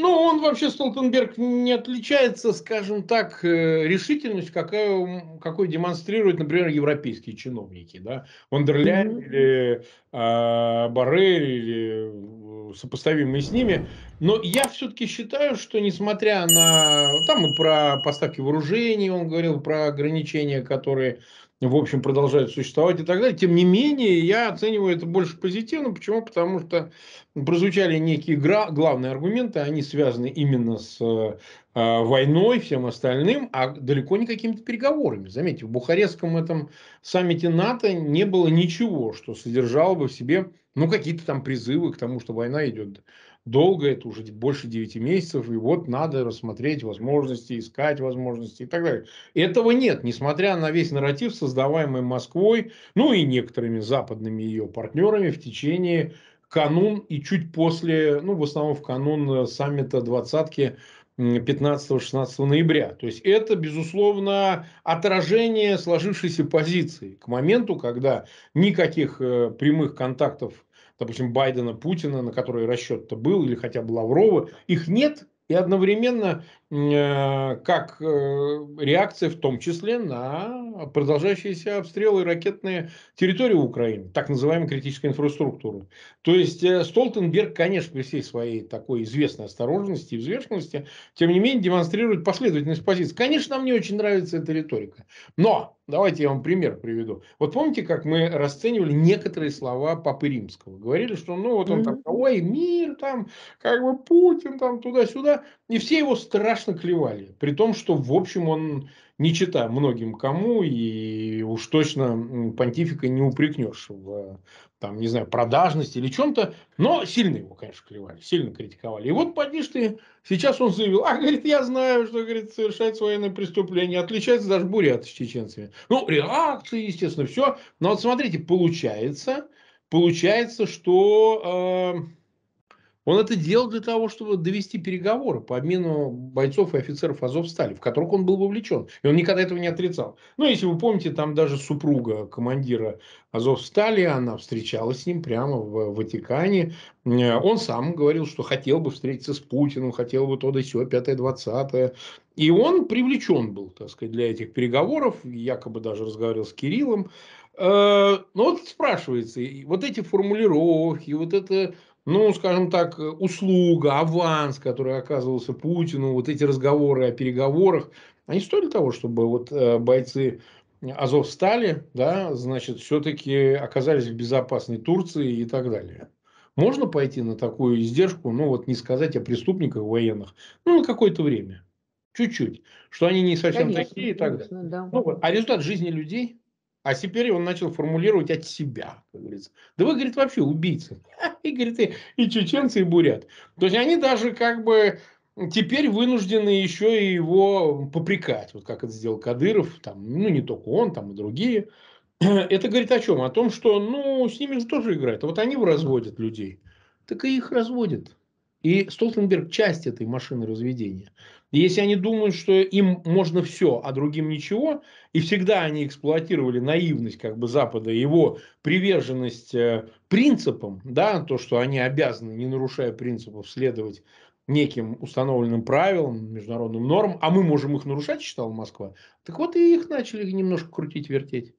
Ну, он вообще, Столтенберг, не отличается, скажем так, э, решительностью, какая, какой демонстрируют, например, европейские чиновники. Да? Вондерляйн mm-hmm. А, или э, Баррель, или сопоставимые с ними. Но я все-таки считаю, что несмотря на... Там и про поставки вооружений он говорил, про ограничения, которые в общем, продолжают существовать и так далее. Тем не менее, я оцениваю это больше позитивно. Почему? Потому что прозвучали некие главные аргументы, они связаны именно с э, э, войной, всем остальным, а далеко не какими-то переговорами. Заметьте, в Бухарестском этом саммите НАТО не было ничего, что содержало бы в себе ну, какие-то там призывы к тому, что война идет долго, это уже больше 9 месяцев, и вот надо рассмотреть возможности, искать возможности и так далее. Этого нет, несмотря на весь нарратив, создаваемый Москвой, ну и некоторыми западными ее партнерами в течение канун и чуть после, ну в основном в канун э, саммита двадцатки 15-16 ноября. То есть это, безусловно, отражение сложившейся позиции к моменту, когда никаких э, прямых контактов допустим, Байдена, Путина, на которые расчет-то был, или хотя бы Лаврова, их нет, и одновременно Э, как э, реакция в том числе на продолжающиеся обстрелы ракетные территории Украины, так называемую критическую инфраструктуру. То есть э, Столтенберг, конечно, при всей своей такой известной осторожности и взвешенности, тем не менее демонстрирует последовательность позиций. Конечно, нам не очень нравится эта риторика. Но Давайте я вам пример приведу. Вот помните, как мы расценивали некоторые слова Папы Римского? Говорили, что ну вот он mm-hmm. там, ой, мир там, как бы Путин там туда-сюда. И все его страшные страшно клевали. При том, что, в общем, он не чита многим кому, и уж точно понтифика не упрекнешь в, там, не знаю, продажности или чем-то, но сильно его, конечно, клевали, сильно критиковали. И вот, поди ты, сейчас он заявил, а, говорит, я знаю, что, говорит, совершается военное преступления, отличается даже бурят с чеченцами. Ну, реакции, естественно, все. Но вот смотрите, получается, получается, что... Э, он это делал для того, чтобы довести переговоры по обмену бойцов и офицеров Азовстали, в которых он был вовлечен. И он никогда этого не отрицал. Ну, если вы помните, там даже супруга командира Азовстали, она встречалась с ним прямо в Ватикане. Э, он сам говорил, что хотел бы встретиться с Путиным, хотел бы то да сё, 5-20. И он привлечен был, так сказать, для этих переговоров, якобы даже разговаривал с Кириллом. Э, но вот спрашивается, вот эти формулировки, вот это ну, скажем так, э, услуга, аванс, который оказывался Путину, вот эти разговоры о переговорах, они стоили того, чтобы вот э, бойцы Азов стали, да, значит, все-таки оказались в безопасной Турции и так далее. Можно пойти на такую издержку, ну вот не сказать о преступниках военных, ну на какое-то время, чуть-чуть, что они не совсем конечно, такие и так конечно, далее. Да. Ну, вот. А результат жизни людей, а теперь он начал формулировать от себя, как говорится. Да вы, говорит, вообще убийцы. И, говорит, и, и чеченцы, и бурят. То есть, они даже как бы теперь вынуждены еще и его попрекать. Вот как это сделал Кадыров, там, ну, не только он, там и другие. Это говорит о чем? О том, что, ну, с ними же тоже играют. А вот они разводят людей. Так и их разводят. И Столтенберг часть этой машины разведения. Если они думают, что им можно все, а другим ничего, и всегда они эксплуатировали наивность как бы Запада, его приверженность э, принципам, да, то, что они обязаны, не нарушая принципов, следовать неким установленным правилам, международным нормам, а мы можем их нарушать, считала Москва. Так вот и их начали немножко крутить, вертеть.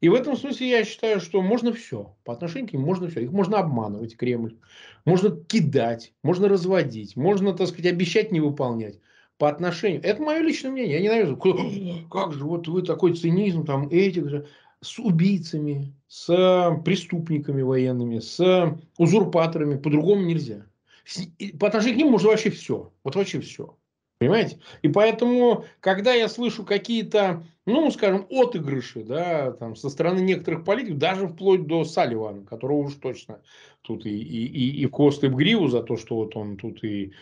И в этом смысле я считаю, что можно все. По отношению к ним можно все. Их можно обманывать, Кремль. Можно кидать, можно разводить, можно, так сказать, обещать не выполнять. По отношению... Это мое личное мнение. Я не ненавижу. Как же вот вы такой цинизм, там, этих же с убийцами, с преступниками военными, с узурпаторами. По-другому нельзя. По отношению к ним можно вообще все. Вот вообще все. Понимаете? И поэтому, когда я слышу какие-то ну, скажем, отыгрыши, да, там, со стороны некоторых политиков, даже вплоть до Салливана, которого уж точно тут и, и, и, и Кост и Гриву за то, что вот он тут и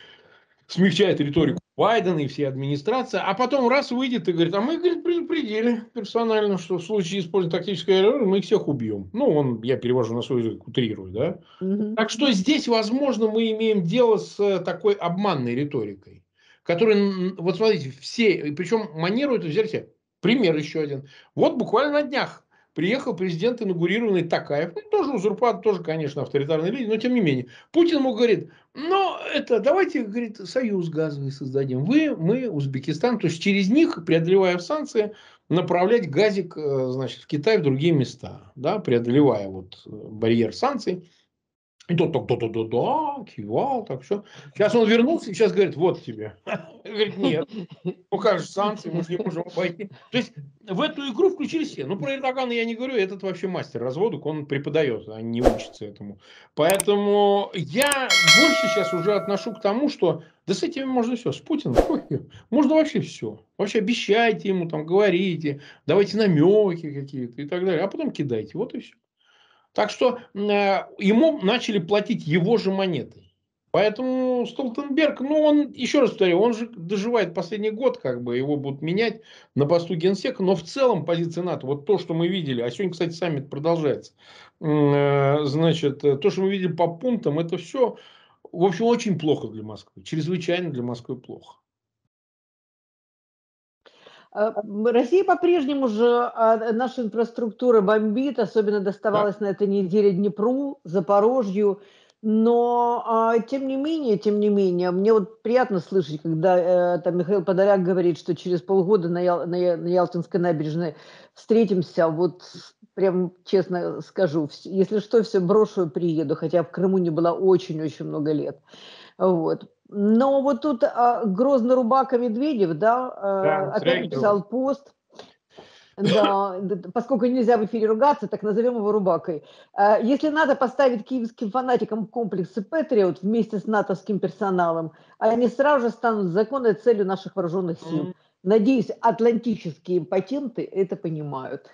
смягчает риторику Байдена и всей администрации, а потом раз выйдет и говорит, а мы, говорит, предупредили персонально, что в случае использования тактической аэророли мы их всех убьем. Ну, он, я перевожу на свой язык, утрирую, да. Угу. Так что здесь, возможно, мы имеем дело с э, такой обманной риторикой, которая, вот смотрите, все, причем манеру эту взяли Пример еще один. Вот буквально на днях приехал президент инаугурированный Такаев. Ну, тоже узурпат, тоже, конечно, авторитарные люди, но тем не менее. Путин ему говорит, ну, это давайте, говорит, союз газовый создадим. Вы, мы, Узбекистан. То есть, через них, преодолевая санкции, направлять газик, э, значит, в Китай, в другие места. Да, преодолевая вот э, барьер санкций. И тот так да-да-да-да, кивал, так все. Сейчас он вернулся и сейчас говорит, вот тебе. Говорит, нет. Ну санкции, мы же не можем обойти. То есть в эту игру включили все. Ну про Эрдогана я не говорю, этот вообще мастер разводок, он преподает, а не учится этому. Поэтому я больше сейчас уже отношу к тому, что да с этим можно все, с Путиным можно вообще все. Вообще обещайте ему, там, говорите, давайте намеки какие-то и так далее, а потом кидайте, вот и все. Так что э, ему начали платить его же монетой. Поэтому Столтенберг, ну он, еще раз повторю, он же доживает последний год, как бы его будут менять на посту генсека, но в целом позиция НАТО, вот то, что мы видели, а сегодня, кстати, саммит продолжается, э, значит, э, то, что мы видели по пунктам, это все, в общем, очень плохо для Москвы, чрезвычайно для Москвы плохо. Э, Россия по-прежнему же, а, наша инфраструктура бомбит, особенно доставалось да. на этой неделе Днепру, Запорожью, но а, тем не менее, тем не менее, мне вот приятно слышать, когда э, там Михаил Подоляк говорит, что через полгода на, Ял, на, на Ялтинской набережной встретимся, вот прям честно скажу, если что, все брошу и приеду, хотя в Крыму не было очень-очень много лет. Вот. Но вот тут а, грозно рубака Медведев, да, э, да опять написал пост. Да, поскольку нельзя в эфире ругаться, так назовем его рубакой. Э, если надо поставить киевским фанатикам комплексы Патриот вместе с натовским персоналом, они сразу же станут законной целью наших вооруженных сил. Надеюсь, атлантические патенты это понимают.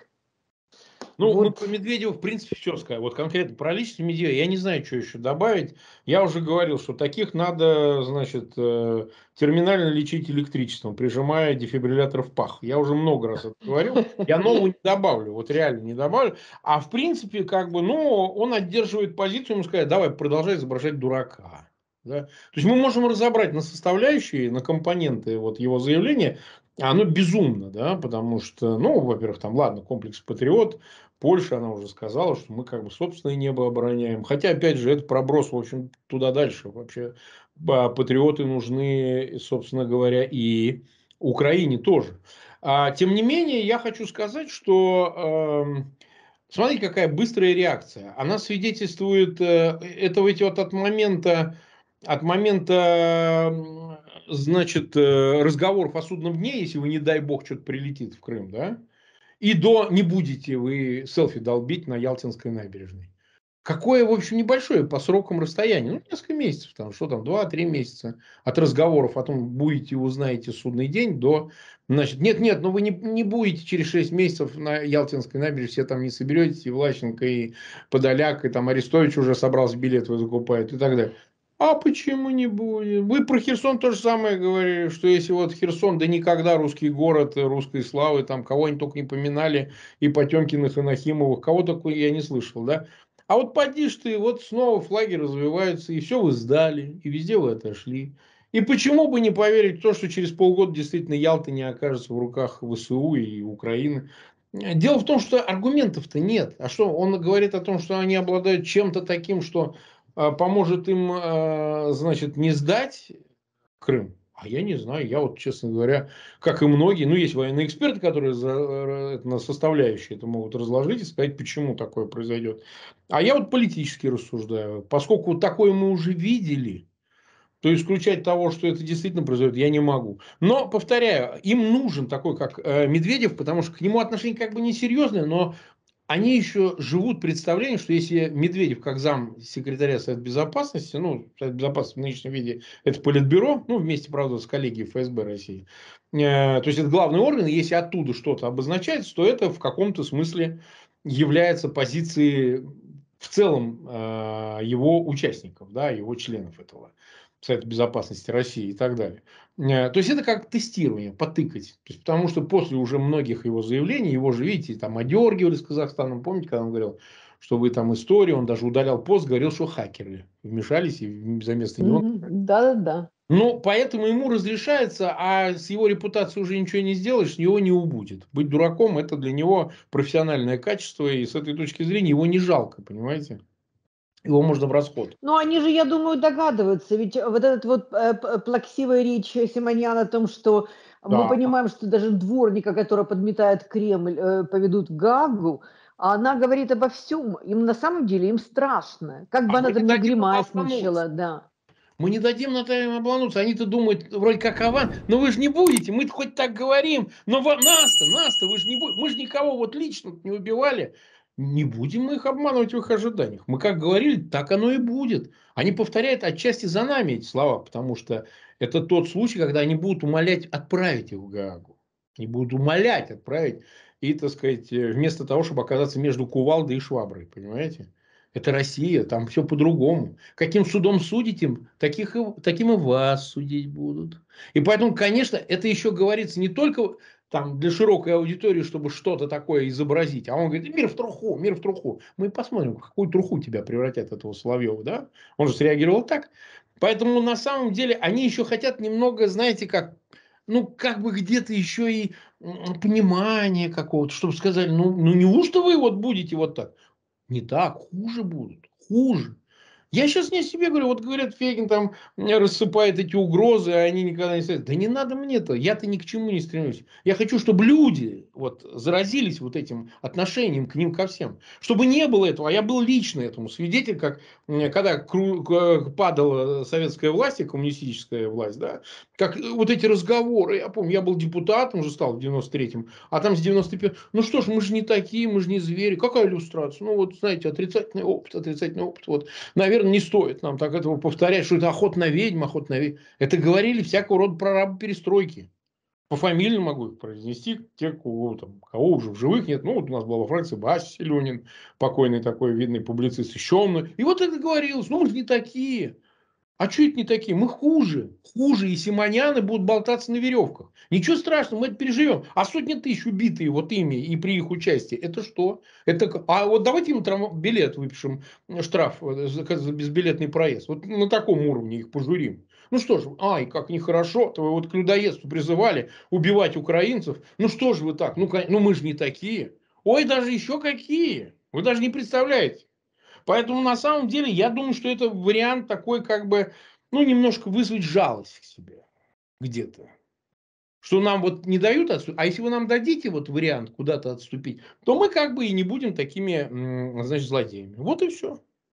Ну, ну, вот. мы про Медведева, в принципе, все сказали. Вот конкретно про личность Медведева я не знаю, что еще добавить. Я уже говорил, что таких надо, значит, э, терминально лечить электричеством, прижимая дефибриллятор в пах. Я уже много раз это говорил. Я нового не добавлю, вот реально не добавлю. А в принципе, как бы, ну, он одерживает позицию, ему сказать, давай, продолжай изображать дурака. Да? То есть мы можем разобрать на составляющие, на компоненты вот его заявления, оно а, ну, безумно, да, потому что, ну, во-первых, там, ладно, комплекс «Патриот», Польша, она уже сказала, что мы как бы собственное небо обороняем. Хотя, опять же, это проброс, в общем, туда дальше. Вообще, патриоты нужны, собственно говоря, и Украине тоже. А, тем не менее, я хочу сказать, что э, эм, смотрите, какая быстрая реакция. Она свидетельствует, э, это ведь вот от момента, от момента значит, э, разговоров о судном дне, если вы, не дай бог, что-то прилетит в Крым, да, и до не будете вы селфи долбить на Ялтинской набережной. Какое, в общем, небольшое по срокам расстояние, ну, несколько месяцев, там, что там, 2-3 месяца от разговоров о том, будете, узнаете судный день, до, значит, нет-нет, но ну, вы не, не будете через 6 месяцев на Ялтинской набережной, все там не соберетесь, и Влащенко, и Подоляк, и там Арестович уже собрался билет, вы закупает, и так далее. А почему не будет? Вы про Херсон то же самое говорили, что если вот Херсон, да никогда русский город, русской славы, там кого они только не поминали, и Потемкиных, и Нахимовых, кого только я не слышал, да? А вот поди ты, вот снова флаги развиваются, и все вы сдали, и везде вы отошли. И почему бы не поверить в то, что через полгода действительно Ялта не окажется в руках ВСУ и Украины? Дело в том, что аргументов-то нет. А что, он говорит о том, что они обладают чем-то таким, что а, поможет им, а, значит, не сдать Крым? А я не знаю, я вот, честно говоря, как и многие, ну, есть военные эксперты, которые за, на составляющие это могут разложить и сказать, почему такое произойдет. А я вот политически рассуждаю. Поскольку такое мы уже видели, то исключать того, что это действительно произойдет, я не могу. Но, повторяю, им нужен такой, как э, Медведев, потому что к нему отношение как бы несерьезное, но они еще живут представлением, что если Медведев, как зам секретаря Совета Безопасности, ну, Совет Безопасности в нынешнем виде, это Политбюро, ну, вместе, правда, с коллегией ФСБ России, э, то есть это главный орган, если оттуда что-то обозначается, то это в каком-то смысле является позицией в целом э, его участников, да, его членов этого Совета Безопасности России и так далее. Э, то есть это как тестирование, потыкать. То есть, потому что после уже многих его заявлений, его же, видите, там одергивали с Казахстаном, помните, когда он говорил, что вы там история, он даже удалял пост, говорил, что хакеры вмешались и за место него. Да-да-да. Ну, поэтому ему разрешается, а с его репутацией уже ничего не сделаешь, с него не убудет. Быть дураком – это для него профессиональное качество, и с этой точки зрения его не жалко, понимаете? его можно в расход. Ну, они же, я думаю, догадываются. Ведь вот этот вот э, э плаксивая речь Симоньяна о том, что да. мы понимаем, что даже дворника, который подметает Кремль, э, поведут Гагу, а она говорит обо всем. Им на самом деле им страшно. Как бы а она там не гримасничала, да. Мы не дадим Натальям обмануться. Они-то думают, вроде как Аван, но вы же не будете, мы хоть так говорим. Но нас-то, нас-то, вы же не будете. Мы же никого вот лично не убивали не будем мы их обманывать в их ожиданиях. Мы как говорили, так оно и будет. Они повторяют отчасти за нами эти слова, потому что это тот случай, когда они будут умолять отправить их в Гаагу. Они будут умолять отправить и, так сказать, э, вместо того, чтобы оказаться между кувалдой и шваброй, понимаете? Это Россия, там все по-другому. Каким судом судите, таких и, таким и вас судить будут. И поэтому, конечно, это еще говорится не только там для широкой аудитории, чтобы что-то такое изобразить. А он говорит, мир в труху, мир в труху. Мы посмотрим, какую труху тебя превратят этого Соловьева, да? Он же среагировал так. Поэтому на самом деле они еще хотят немного, знаете, как ну, как бы где-то еще и понимание какого-то, чтобы сказали, ну, ну неужто вы вот будете вот так? Не так, хуже будут, хуже. Я сейчас не себе говорю, вот говорят, Фегин там рассыпает эти угрозы, а они никогда не стоят. Да не надо мне это, я-то ни к чему не стремлюсь. Я хочу, чтобы люди вот заразились вот этим отношением к ним ко всем. Чтобы не было этого, а я был лично этому свидетель, как когда падала советская власть коммунистическая власть, да, как э, вот эти разговоры, я помню, я был депутатом уже стал в 93-м, а там с 95 ну что ж, мы же не такие, мы же не звери, какая иллюстрация, ну вот, знаете, отрицательный опыт, отрицательный опыт, вот, наверное, наверное, не стоит нам так этого повторять, что это охот на ведьм, охот на ведьм. Это говорили всякого рода прорабы перестройки. По фамилии могу их произнести, те, кого, ну, там, кого уже в живых нет. Ну, вот у нас была во Франции Бас Селенин, покойный такой видный публицист, еще он. И вот это говорилось, ну, мы же не такие. А что это не такие? Мы хуже. Хуже. И симоняны будут болтаться на веревках. Ничего страшного, мы это переживем. А сотни тысяч убитые вот ими и при их участии. Это что? Это... А вот давайте им трам... билет выпишем, э, штраф э, за безбилетный проезд. Вот на таком уровне их пожурим. Ну что ж, ай, как нехорошо, то вы вот к людоедству призывали убивать украинцев. Ну что ж вы так? Ну, ну мы же не такие. Ой, даже еще какие. Вы даже не представляете. Поэтому на самом деле я думаю, что это вариант такой как бы, ну, немножко вызвать жалость к себе где-то. Что нам вот не дают отступить. А если вы нам дадите вот вариант куда-то отступить, то мы как бы и не будем такими, значит, злодеями. Вот и все.